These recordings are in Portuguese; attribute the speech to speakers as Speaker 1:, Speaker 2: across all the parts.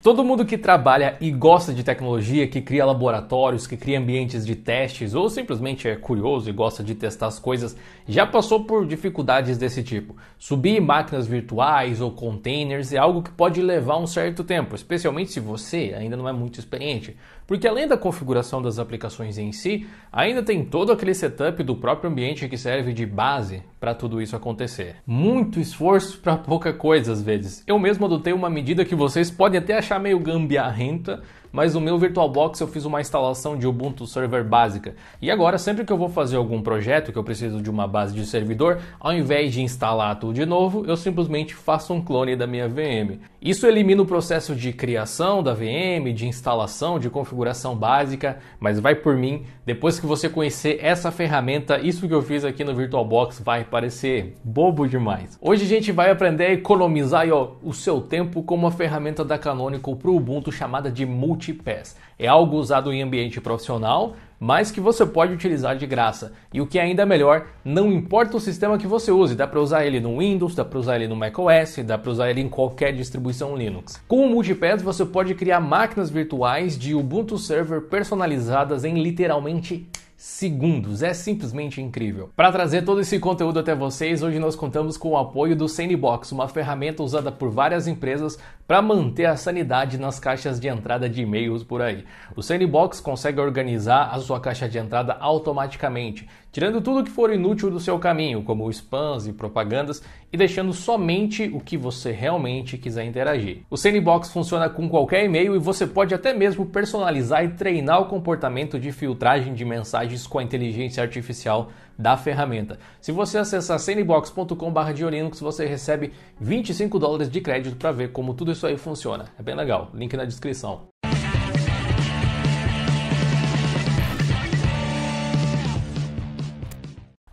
Speaker 1: Todo mundo que trabalha e gosta de tecnologia, que cria laboratórios, que cria ambientes de testes ou simplesmente é curioso e gosta de testar as coisas, já passou por dificuldades desse tipo. Subir máquinas virtuais ou containers é algo que pode levar um certo tempo, especialmente se você ainda não é muito experiente. Porque além da configuração das aplicações em si, ainda tem todo aquele setup do próprio ambiente que serve de base para tudo isso acontecer. Muito esforço para pouca coisa às vezes. Eu mesmo adotei uma medida que vocês podem até achar meio gambiarrenta, mas no meu VirtualBox eu fiz uma instalação de Ubuntu Server básica. E agora, sempre que eu vou fazer algum projeto que eu preciso de uma base de servidor, ao invés de instalar tudo de novo, eu simplesmente faço um clone da minha VM. Isso elimina o processo de criação da VM, de instalação, de configuração básica, mas vai por mim, depois que você conhecer essa ferramenta, isso que eu fiz aqui no VirtualBox vai parecer bobo demais. Hoje a gente vai aprender a economizar ó, o seu tempo com uma ferramenta da Canonical para o Ubuntu chamada de Multi MultiPass. É algo usado em ambiente profissional, mas que você pode utilizar de graça. E o que é ainda melhor, não importa o sistema que você use, dá para usar ele no Windows, dá para usar ele no macOS, dá para usar ele em qualquer distribuição Linux. Com o Multipass você pode criar máquinas virtuais de Ubuntu Server personalizadas em literalmente segundos. É simplesmente incrível. Para trazer todo esse conteúdo até vocês, hoje nós contamos com o apoio do Sandbox, uma ferramenta usada por várias empresas para manter a sanidade nas caixas de entrada de e-mails por aí. O Sandbox consegue organizar a sua caixa de entrada automaticamente, tirando tudo que for inútil do seu caminho, como spams e propagandas, e deixando somente o que você realmente quiser interagir. O Sandbox funciona com qualquer e-mail e você pode até mesmo personalizar e treinar o comportamento de filtragem de mensagens com a inteligência artificial da ferramenta. Se você acessar sandbox.com/diolinux, você recebe 25 dólares de crédito para ver como tudo isso aí funciona. É bem legal. Link na descrição.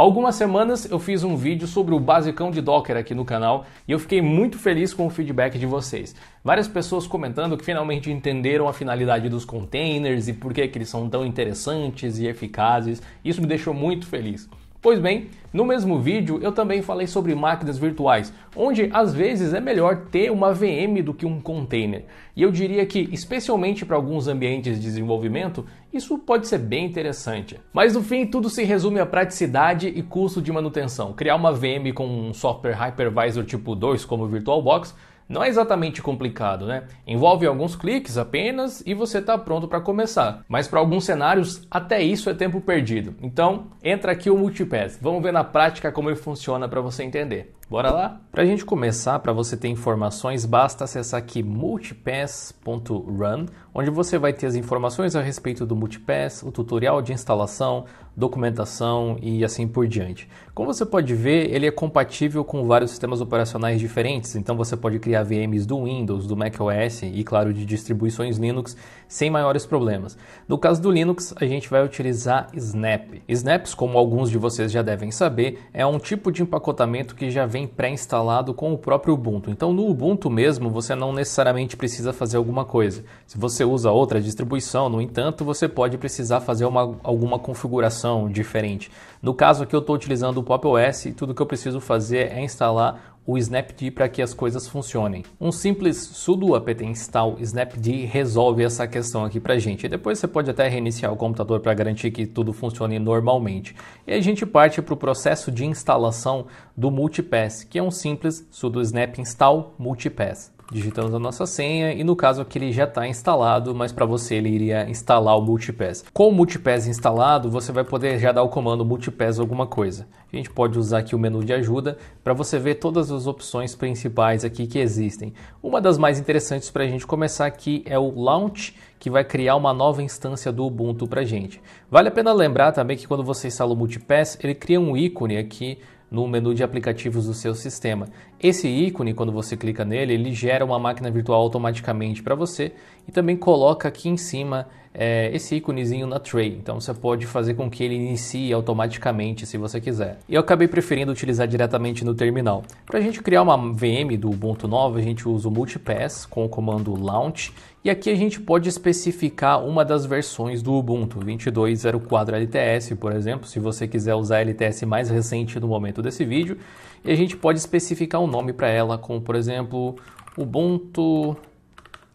Speaker 1: Há algumas semanas eu fiz um vídeo sobre o basicão de Docker aqui no canal e eu fiquei muito feliz com o feedback de vocês. Várias pessoas comentando que finalmente entenderam a finalidade dos containers e por que, que eles são tão interessantes e eficazes. Isso me deixou muito feliz. Pois bem, no mesmo vídeo eu também falei sobre máquinas virtuais, onde às vezes é melhor ter uma VM do que um container. E eu diria que, especialmente para alguns ambientes de desenvolvimento, isso pode ser bem interessante. Mas no fim, tudo se resume a praticidade e custo de manutenção. Criar uma VM com um software hypervisor tipo 2 como VirtualBox não é exatamente complicado, né? Envolve alguns cliques apenas e você está pronto para começar. Mas para alguns cenários, até isso é tempo perdido. Então, entra aqui o Multipass. Vamos ver na prática como ele funciona para você entender. Bora lá? Para a gente começar, para você ter informações, basta acessar aqui multipass.run, onde você vai ter as informações a respeito do multipass, o tutorial de instalação, documentação e assim por diante. Como você pode ver, ele é compatível com vários sistemas operacionais diferentes, então você pode criar VMs do Windows, do macOS e, claro, de distribuições Linux sem maiores problemas. No caso do Linux, a gente vai utilizar Snap. Snaps, como alguns de vocês já devem saber, é um tipo de empacotamento que já vem vem pré-instalado com o próprio Ubuntu. Então, no Ubuntu mesmo, você não necessariamente precisa fazer alguma coisa. Se você usa outra distribuição, no entanto, você pode precisar fazer uma, alguma configuração diferente. No caso aqui, eu estou utilizando o Pop OS e tudo que eu preciso fazer é instalar o snapd para que as coisas funcionem. Um simples sudo apt install snapd resolve essa questão aqui para gente. E depois você pode até reiniciar o computador para garantir que tudo funcione normalmente. E a gente parte para o processo de instalação do multipass, que é um simples sudo snap install multipass digitamos a nossa senha e no caso aqui ele já está instalado, mas para você ele iria instalar o Multipass. Com o Multipass instalado, você vai poder já dar o comando Multipass alguma coisa. A gente pode usar aqui o menu de ajuda para você ver todas as opções principais aqui que existem. Uma das mais interessantes para a gente começar aqui é o Launch, que vai criar uma nova instância do Ubuntu para gente. Vale a pena lembrar também que quando você instala o Multipass, ele cria um ícone aqui no menu de aplicativos do seu sistema. Esse ícone, quando você clica nele, ele gera uma máquina virtual automaticamente para você e também coloca aqui em cima é, esse íconezinho na tray. Então você pode fazer com que ele inicie automaticamente se você quiser. Eu acabei preferindo utilizar diretamente no terminal. Para a gente criar uma VM do Ubuntu 9, a gente usa o Multipass com o comando launch e aqui a gente pode especificar uma das versões do Ubuntu 22.04 LTS, por exemplo, se você quiser usar a LTS mais recente no momento desse vídeo, e a gente pode especificar um nome para ela, como por exemplo Ubuntu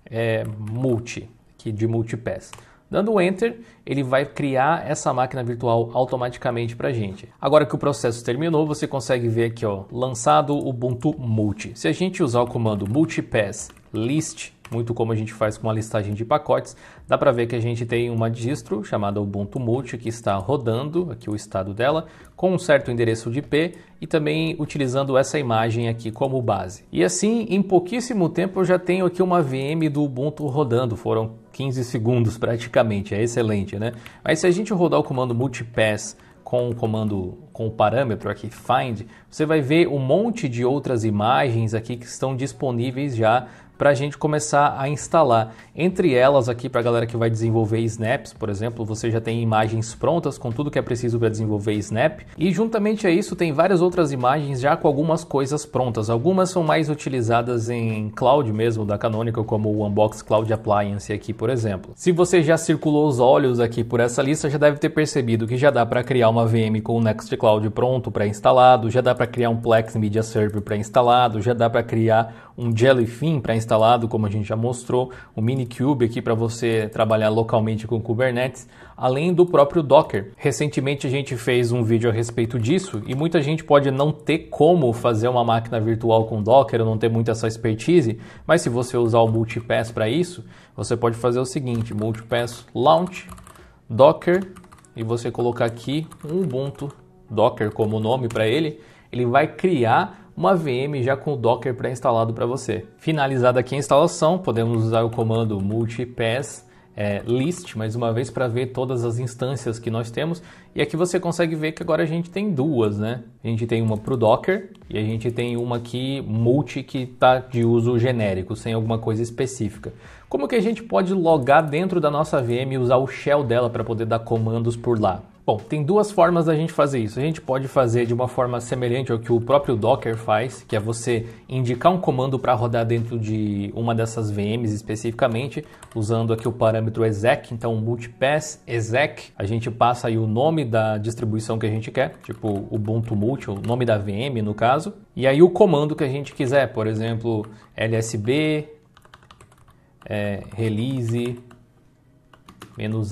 Speaker 1: é, Multi, que de multipass. Dando o Enter, ele vai criar essa máquina virtual automaticamente para a gente. Agora que o processo terminou, você consegue ver aqui, ó, lançado Ubuntu Multi. Se a gente usar o comando multipass list, muito como a gente faz com a listagem de pacotes, dá para ver que a gente tem uma distro chamada Ubuntu Multi que está rodando, aqui o estado dela, com um certo endereço de IP e também utilizando essa imagem aqui como base. E assim, em pouquíssimo tempo eu já tenho aqui uma VM do Ubuntu rodando, foram 15 segundos praticamente, é excelente, né? Mas se a gente rodar o comando multipass com o comando, com o parâmetro aqui find, você vai ver um monte de outras imagens aqui que estão disponíveis já para a gente começar a instalar. Entre elas aqui para a galera que vai desenvolver snaps, por exemplo, você já tem imagens prontas com tudo que é preciso para desenvolver snap e juntamente a isso tem várias outras imagens já com algumas coisas prontas. Algumas são mais utilizadas em cloud mesmo da Canonical, como o Unbox Cloud Appliance aqui, por exemplo. Se você já circulou os olhos aqui por essa lista, já deve ter percebido que já dá para criar uma VM com o Nextcloud pronto para instalado, já dá para criar um Plex Media Server para instalado, já dá para criar um Jellyfin para instalado, como a gente já mostrou, o Minikube aqui para você trabalhar localmente com Kubernetes, além do próprio Docker. Recentemente a gente fez um vídeo a respeito disso e muita gente pode não ter como fazer uma máquina virtual com Docker, não ter muita essa expertise, mas se você usar o Multipass para isso, você pode fazer o seguinte, Multipass Launch Docker e você colocar aqui um Ubuntu Docker como nome para ele, ele vai criar uma VM já com o Docker pré-instalado para você. Finalizada aqui a instalação, podemos usar o comando multipass é, list mais uma vez para ver todas as instâncias que nós temos. E aqui você consegue ver que agora a gente tem duas, né? A gente tem uma para o Docker e a gente tem uma aqui multi que está de uso genérico, sem alguma coisa específica. Como que a gente pode logar dentro da nossa VM e usar o shell dela para poder dar comandos por lá? Bom, tem duas formas da gente fazer isso. A gente pode fazer de uma forma semelhante ao que o próprio Docker faz, que é você indicar um comando para rodar dentro de uma dessas VMs especificamente, usando aqui o parâmetro exec, então multipass exec, a gente passa aí o nome da distribuição que a gente quer, tipo Ubuntu Multi, o nome da VM no caso, e aí o comando que a gente quiser, por exemplo, lsb é, eh, release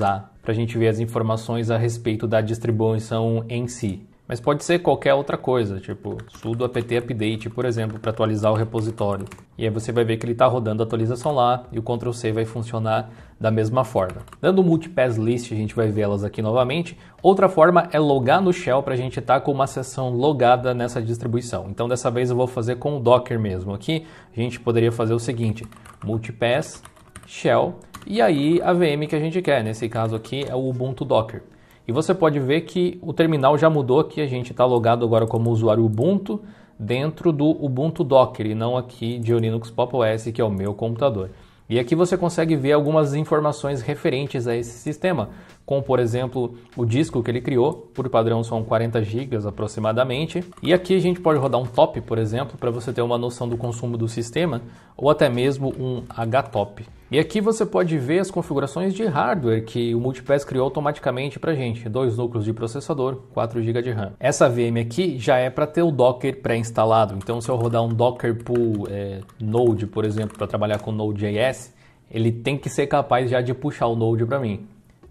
Speaker 1: a para a gente ver as informações a respeito da distribuição em si. Mas pode ser qualquer outra coisa, tipo sudo apt update, por exemplo, para atualizar o repositório. E aí você vai ver que ele está rodando a atualização lá e o Ctrl C vai funcionar da mesma forma. Dando multipass list, a gente vai vê-las aqui novamente. Outra forma é logar no shell para a gente estar tá com uma sessão logada nessa distribuição. Então dessa vez eu vou fazer com o Docker mesmo. Aqui a gente poderia fazer o seguinte: multipass shell e aí a VM que a gente quer. Nesse caso aqui é o Ubuntu Docker. E você pode ver que o terminal já mudou, que a gente está logado agora como usuário Ubuntu dentro do Ubuntu Docker e não aqui de Linux Pop OS, que é o meu computador. E aqui você consegue ver algumas informações referentes a esse sistema, como por exemplo o disco que ele criou, por padrão são 40 GB aproximadamente. E aqui a gente pode rodar um top, por exemplo, para você ter uma noção do consumo do sistema, ou até mesmo um HTOP. E aqui você pode ver as configurações de hardware que o Multipass criou automaticamente para gente, dois núcleos de processador, 4 GB de RAM. Essa VM aqui já é para ter o Docker pré-instalado, então se eu rodar um Docker Pool é, Node, por exemplo, para trabalhar com Node.js, ele tem que ser capaz já de puxar o Node para mim.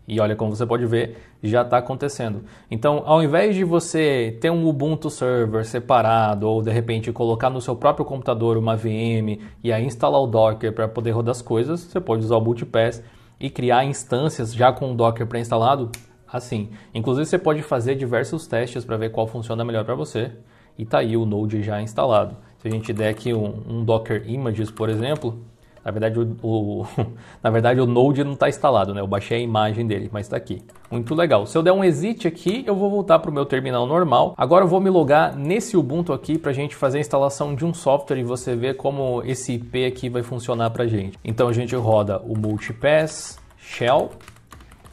Speaker 1: E olha, como você pode ver, já está acontecendo. Então, ao invés de você ter um Ubuntu server separado ou de repente colocar no seu próprio computador uma VM e aí instalar o Docker para poder rodar as coisas, você pode usar o Bootpass e criar instâncias já com o Docker pré-instalado assim. Inclusive, você pode fazer diversos testes para ver qual funciona melhor para você. E tá aí o Node já instalado. Se a gente der aqui um, um Docker Images, por exemplo, na verdade, o, o, na verdade, o Node não está instalado, né? Eu baixei a imagem dele, mas está aqui. Muito legal. Se eu der um exit aqui, eu vou voltar para o meu terminal normal. Agora eu vou me logar nesse Ubuntu aqui para a gente fazer a instalação de um software e você ver como esse IP aqui vai funcionar para a gente. Então a gente roda o multipass shell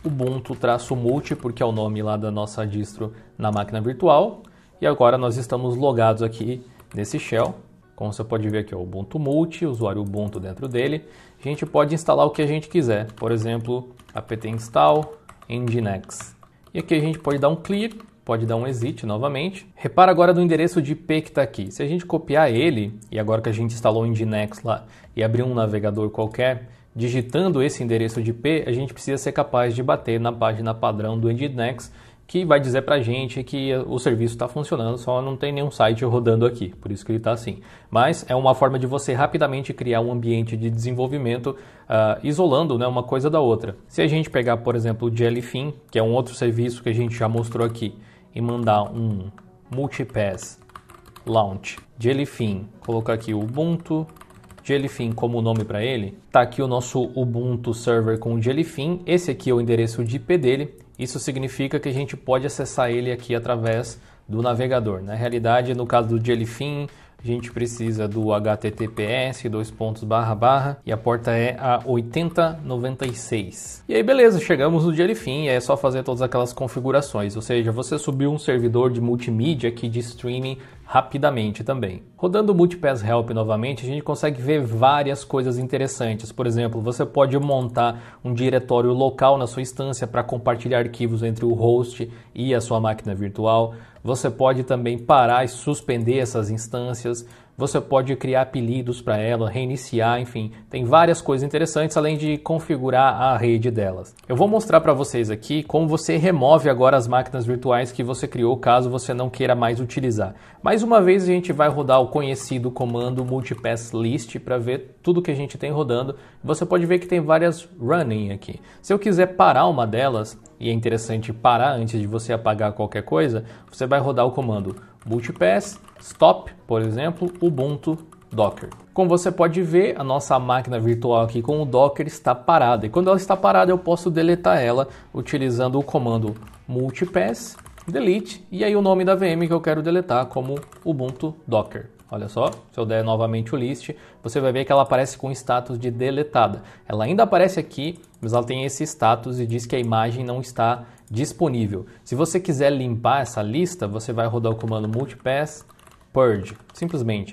Speaker 1: ubuntu-multi, porque é o nome lá da nossa distro na máquina virtual. E agora nós estamos logados aqui nesse shell. Como você pode ver aqui, o Ubuntu Multi, usuário Ubuntu dentro dele. A gente pode instalar o que a gente quiser, por exemplo, apt install nginx. E aqui a gente pode dar um clear, pode dar um exit novamente. Repara agora do endereço de IP que está aqui. Se a gente copiar ele, e agora que a gente instalou o nginx lá, e abrir um navegador qualquer, digitando esse endereço de IP, a gente precisa ser capaz de bater na página padrão do nginx, que vai dizer para a gente que o serviço está funcionando, só não tem nenhum site rodando aqui, por isso que ele está assim. Mas é uma forma de você rapidamente criar um ambiente de desenvolvimento uh, isolando né, uma coisa da outra. Se a gente pegar, por exemplo, o Jellyfin, que é um outro serviço que a gente já mostrou aqui, e mandar um multipass launch Jellyfin, colocar aqui o Ubuntu Jellyfin como nome para ele, está aqui o nosso Ubuntu server com o Jellyfin, esse aqui é o endereço de IP dele isso significa que a gente pode acessar ele aqui através do navegador. Na realidade, no caso do Jellyfin, a gente precisa do https dois pontos barra barra e a porta é a 8096. E aí beleza, chegamos no Jellyfin e é só fazer todas aquelas configurações, ou seja, você subiu um servidor de multimídia aqui de streaming rapidamente também. Rodando o Multipass Help novamente, a gente consegue ver várias coisas interessantes. Por exemplo, você pode montar um diretório local na sua instância para compartilhar arquivos entre o host e a sua máquina virtual. Você pode também parar e suspender essas instâncias. Você pode criar apelidos para ela, reiniciar, enfim, tem várias coisas interessantes além de configurar a rede delas. Eu vou mostrar para vocês aqui como você remove agora as máquinas virtuais que você criou caso você não queira mais utilizar. Mais uma vez a gente vai rodar o conhecido comando multipass list para ver tudo que a gente tem rodando. Você pode ver que tem várias running aqui. Se eu quiser parar uma delas, e é interessante parar antes de você apagar qualquer coisa, você vai rodar o comando multipass stop, por exemplo, ubuntu docker. Como você pode ver, a nossa máquina virtual aqui com o docker está parada. E quando ela está parada, eu posso deletar ela utilizando o comando multipass delete e aí o nome da VM que eu quero deletar como ubuntu docker. Olha só, se eu der novamente o list, você vai ver que ela aparece com status de deletada. Ela ainda aparece aqui, mas ela tem esse status e diz que a imagem não está disponível. Se você quiser limpar essa lista, você vai rodar o comando multipass purge, simplesmente.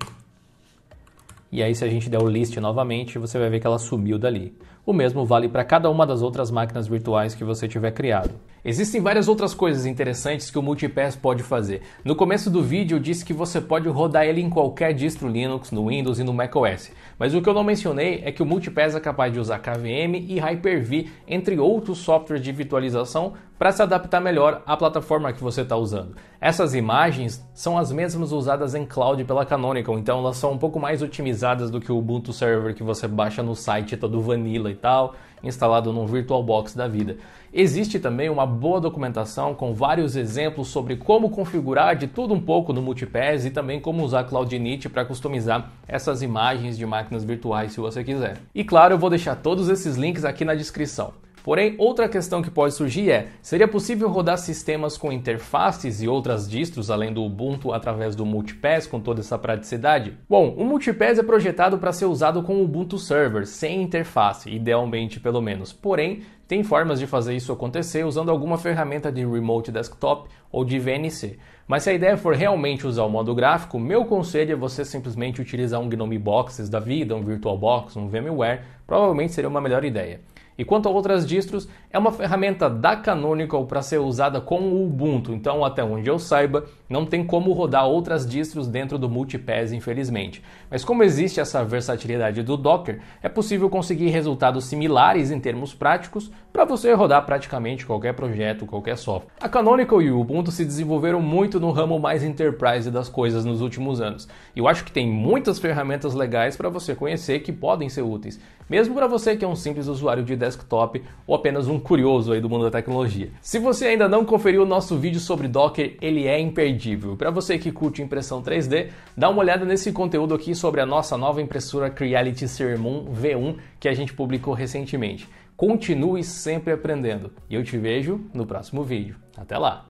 Speaker 1: E aí, se a gente der o list novamente, você vai ver que ela sumiu dali. O mesmo vale para cada uma das outras máquinas virtuais que você tiver criado. Existem várias outras coisas interessantes que o Multipass pode fazer. No começo do vídeo eu disse que você pode rodar ele em qualquer distro Linux, no Windows e no macOS, mas o que eu não mencionei é que o Multipass é capaz de usar KVM e Hyper-V, entre outros softwares de virtualização, para se adaptar melhor à plataforma que você está usando. Essas imagens são as mesmas usadas em cloud pela Canonical, então elas são um pouco mais otimizadas do que o Ubuntu Server que você baixa no site todo vanilla e tal instalado num VirtualBox da vida. Existe também uma boa documentação com vários exemplos sobre como configurar de tudo um pouco no Multipass e também como usar Cloudinit para customizar essas imagens de máquinas virtuais se você quiser. E claro, eu vou deixar todos esses links aqui na descrição. Porém, outra questão que pode surgir é: seria possível rodar sistemas com interfaces e outras distros além do Ubuntu através do Multipass com toda essa praticidade? Bom, o Multipass é projetado para ser usado com o Ubuntu Server, sem interface, idealmente pelo menos. Porém, tem formas de fazer isso acontecer usando alguma ferramenta de Remote Desktop ou de VNC. Mas se a ideia for realmente usar o modo gráfico, meu conselho é você simplesmente utilizar um GNOME Boxes da vida, um VirtualBox, um VMware, provavelmente seria uma melhor ideia. E quanto a outras distros, é uma ferramenta da Canonical para ser usada com o Ubuntu. Então, até onde eu saiba, não tem como rodar outras distros dentro do Multipass, infelizmente. Mas como existe essa versatilidade do Docker, é possível conseguir resultados similares em termos práticos para você rodar praticamente qualquer projeto, qualquer software. A Canonical e o Ubuntu se desenvolveram muito no ramo mais enterprise das coisas nos últimos anos. E eu acho que tem muitas ferramentas legais para você conhecer que podem ser úteis, mesmo para você que é um simples usuário de desktop ou apenas um curioso aí do mundo da tecnologia. Se você ainda não conferiu o nosso vídeo sobre Docker, ele é imperdível imperdível. Para você que curte impressão 3D, dá uma olhada nesse conteúdo aqui sobre a nossa nova impressora Creality Sermon V1 que a gente publicou recentemente. Continue sempre aprendendo e eu te vejo no próximo vídeo. Até lá!